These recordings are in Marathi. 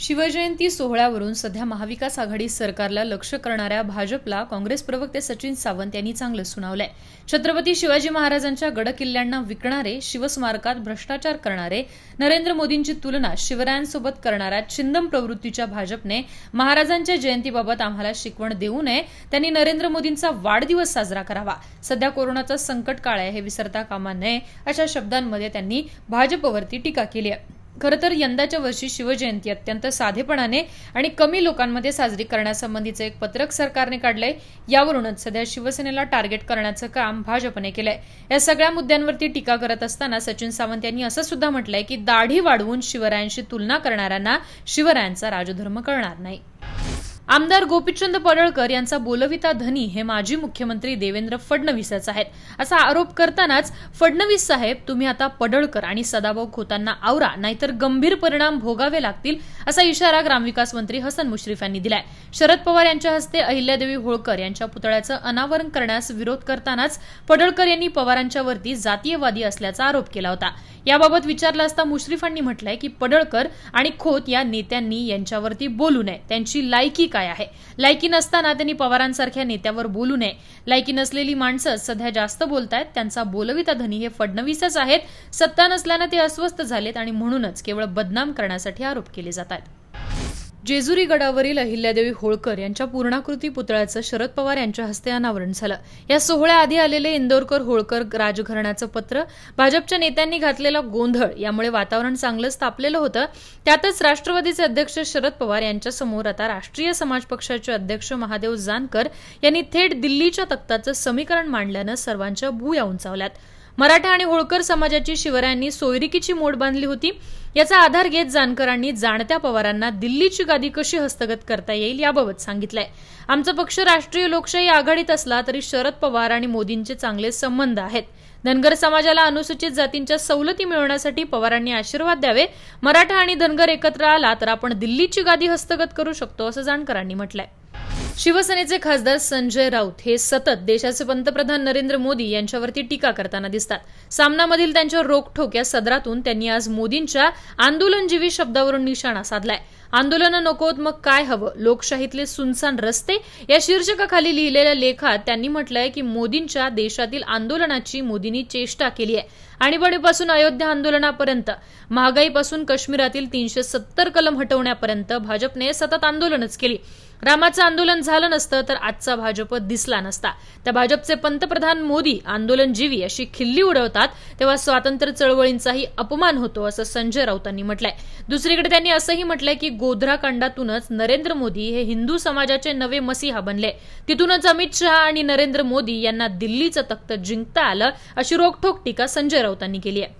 शिवजयंती सोहळ्यावरून सध्या महाविकास आघाडी सरकारला लक्ष करणाऱ्या भाजपला काँग्रेस प्रवक्ते सचिन सावंत यांनी चांगलं सुनावलंय छत्रपती शिवाजी महाराजांच्या गडकिल्ल्यांना विकणारे शिवस्मारकात भ्रष्टाचार करणारे नरेंद्र मोदींची तुलना शिवरायांसोबत करणाऱ्या छिंदम प्रवृत्तीच्या भाजपने महाराजांच्या जयंतीबाबत आम्हाला शिकवण देऊ नये त्यांनी नरेंद्र मोदींचा वाढदिवस साजरा करावा सध्या कोरोनाचा संकट काळ आहे हे विसरता कामा नये अशा शब्दांमध्ये त्यांनी भाजपवरती टीका केली आहे खरं तर यंदाच्या वर्षी शिवजयंती अत्यंत साधेपणाने आणि कमी लोकांमध्ये साजरी करण्यासंबंधीचं एक पत्रक सरकारने काढलंय यावरूनच सध्या शिवसेनेला टार्गेट करण्याचं काम भाजपने केलंय या सगळ्या मुद्द्यांवरती टीका करत असताना सचिन सावंत यांनी असं सुद्धा म्हटलंय की दाढी वाढवून शिवरायांशी तुलना करणाऱ्यांना शिवरायांचा राजधर्म कळणार नाही आमदार गोपीचंद पडळकर यांचा बोलविता धनी हे माजी मुख्यमंत्री देवेंद्र फडणवीसच आहेत असा आरोप करतानाच फडणवीस साहेब तुम्ही आता पडळकर आणि सदाभाऊ खोतांना आवरा नाहीतर गंभीर परिणाम भोगावे लागतील असा इशारा ग्रामविकास मंत्री हसन मुश्रीफ यांनी दिलाय शरद पवार यांच्या हस्ते अहिल्यादेवी होळकर यांच्या पुतळ्याचं अनावरण करण्यास विरोध करतानाच पडळकर यांनी पवारांच्यावरती जातीयवादी असल्याचा आरोप केला होता याबाबत विचारलं असता मुश्रीफांनी म्हटलंय की पडळकर आणि खोत या नेत्यांनी यांच्यावरती बोलू नये त्यांची लायकी काय आहे लायकी नसताना त्यांनी पवारांसारख्या नेत्यावर बोलू नये लायकी नसलेली माणसं सध्या जास्त बोलतायत त्यांचा बोलविता धनी हे फडणवीसच आहेत सत्ता नसल्यानं ते अस्वस्थ झालेत आणि म्हणूनच केवळ बदनाम करण्यासाठी आरोप केले जात आहेत जेजुरी गडावरील अहिल्यादेवी होळकर यांच्या पूर्णाकृती पुतळ्याचं शरद पवार यांच्या हस्ते अनावरण झालं या सोहळ्याआधी आलेले इंदोरकर होळकर राजघराण्याचं पत्र भाजपच्या नेत्यांनी घातलेला गोंधळ यामुळे वातावरण चांगलंच तापलेलं होतं त्यातच राष्ट्रवादीचे अध्यक्ष शरद पवार यांच्यासमोर आता राष्ट्रीय समाज पक्षाचे अध्यक्ष महादेव जानकर यांनी थेट दिल्लीच्या तख्ताचं समीकरण मांडल्यानं सर्वांच्या भूया उंचावल्यात मराठा आणि होळकर समाजाची शिवरायांनी सोयरिकीची मोड बांधली होती याचा आधार घेत जानकरांनी जाणत्या पवारांना दिल्लीची गादी कशी हस्तगत करता येईल याबाबत सांगितलंय आमचा पक्ष राष्ट्रीय लोकशाही आघाडीत असला तरी शरद पवार आणि मोदींचे चांगले संबंध आहेत धनगर समाजाला अनुसूचित जातींच्या सवलती मिळवण्यासाठी पवारांनी आशीर्वाद द्यावे मराठा आणि धनगर एकत्र आला तर आपण दिल्लीची गादी हस्तगत करू शकतो असं जानकरांनी म्हटलंय शिवसेनेचे खासदार संजय राऊत हे सतत देशाचे पंतप्रधान नरेंद्र मोदी यांच्यावरती टीका करताना दिसतात सामनामधील त्यांच्या रोखोक या सदरातून त्यांनी आज मोदींच्या आंदोलनजीवी शब्दावरून निशाणा साधलाय आंदोलनं नकोत मग काय हवं लोकशाहीतले सुनसान रस्ते या शीर्षकाखाली लिहिलेल्या लेखात त्यांनी म्हटलंय की मोदींच्या देशातील आंदोलनाची मोदींनी चेष्टा केली आहे आणीबाणीपासून अयोध्या आंदोलनापर्यंत महागाईपासून काश्मीरातील तीनशे सत्तर कलम हटवण्यापर्यंत भाजपने सतत आंदोलनच केली रामाचं आंदोलन झालं नसतं तर आजचा भाजप दिसला नसता त्या भाजपचे पंतप्रधान मोदी आंदोलनजीवी अशी खिल्ली उडवतात तेव्हा स्वातंत्र्य चळवळींचाही अपमान होतो असं संजय राऊतांनी म्हटलंय दुसरीकडे त्यांनी असंही म्हटलंय की गोधराकांडातूनच नरेंद्र मोदी हे हिंदू समाजाचे नवे मसीहा बनले तिथूनच अमित शहा आणि नरेंद्र मोदी यांना दिल्लीचं तख्त जिंकता आलं अशी रोखोक टीका संजय राऊतांनी केली आहे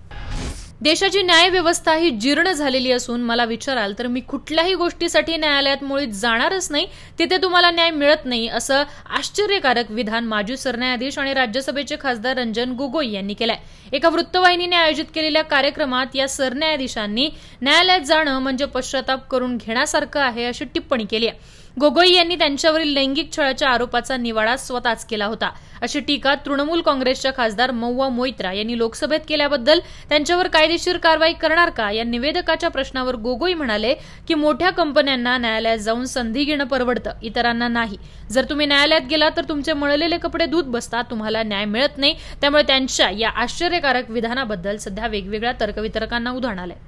देशाची न्याय व्यवस्था ही जीर्ण झालेली असून मला विचाराल तर मी कुठल्याही गोष्टीसाठी न्यायालयात मुळीत जाणारच नाही तिथे तुम्हाला न्याय मिळत नाही असं आश्चर्यकारक विधान माजी सरन्यायाधीश आणि राज्यसभेचे खासदार रंजन गोगोई यांनी केलंय एका वृत्तवाहिनीने आयोजित केलेल्या कार्यक्रमात या सरन्यायाधीशांनी न्यायालयात जाणं म्हणजे पश्चाताप करून घेण्यासारखं आहे अशी टिप्पणी केली आहे गोगोई यांनी त्यांच्यावरील लैंगिक छळाच्या आरोपाचा निवाडा स्वतःच केला होता अशी टीका तृणमूल काँग्रेसच्या खासदार मौवा मोइत्रा यांनी लोकसभेत केल्याबद्दल त्यांच्यावर कायदेशीर कारवाई करणार का या निवेदकाच्या प्रश्नावर गोगोई म्हणाले की मोठ्या कंपन्यांना न्यायालयात जाऊन संधी घेणं परवडतं इतरांना नाही जर तुम्ही न्यायालयात गेला तर तुमचे मळलेले कपडे दूध बसता तुम्हाला न्याय मिळत नाही त्यामुळे त्यांच्या या आश्चर्यकारक विधानाबद्दल सध्या वेगवेगळ्या तर्कवितर्कांना उधाण आलंय